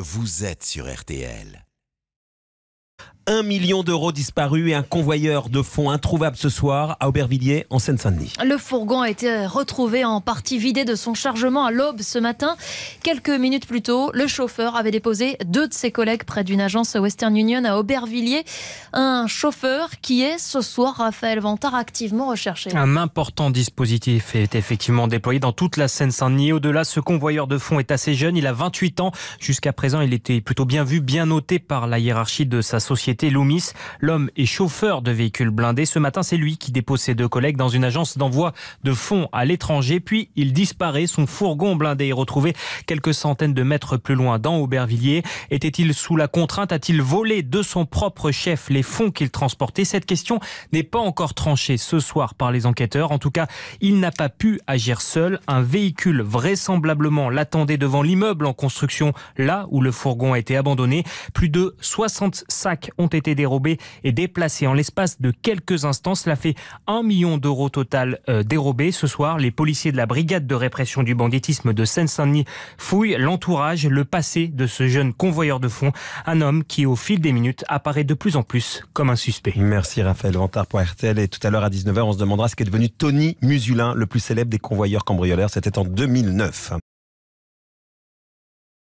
Vous êtes sur RTL. 1 million d'euros disparus et un convoyeur de fonds introuvable ce soir à Aubervilliers, en Seine-Saint-Denis. Le fourgon a été retrouvé en partie vidé de son chargement à l'aube ce matin. Quelques minutes plus tôt, le chauffeur avait déposé deux de ses collègues près d'une agence Western Union à Aubervilliers. Un chauffeur qui est ce soir, Raphaël Vantard, activement recherché. Un important dispositif est effectivement déployé dans toute la Seine-Saint-Denis. Au-delà, ce convoyeur de fonds est assez jeune. Il a 28 ans. Jusqu'à présent, il était plutôt bien vu, bien noté par la hiérarchie de sa société. L'homme est chauffeur de véhicules blindés. Ce matin, c'est lui qui dépose ses deux collègues dans une agence d'envoi de fonds à l'étranger. Puis il disparaît. Son fourgon blindé est retrouvé quelques centaines de mètres plus loin, dans Aubervilliers. Était-il sous la contrainte A-t-il volé de son propre chef les fonds qu'il transportait Cette question n'est pas encore tranchée ce soir par les enquêteurs. En tout cas, il n'a pas pu agir seul. Un véhicule vraisemblablement l'attendait devant l'immeuble en construction, là où le fourgon a été abandonné. Plus de 60 sacs ont été dérobés et déplacés en l'espace de quelques instants. Cela fait 1 million d'euros total euh, dérobés. Ce soir, les policiers de la brigade de répression du banditisme de Seine-Saint-Denis fouillent l'entourage, le passé de ce jeune convoyeur de fonds, un homme qui, au fil des minutes, apparaît de plus en plus comme un suspect. Merci Raphaël Ventard pour Et tout à l'heure à 19h, on se demandera ce qu'est devenu Tony Musulin, le plus célèbre des convoyeurs cambrioleurs. C'était en 2009.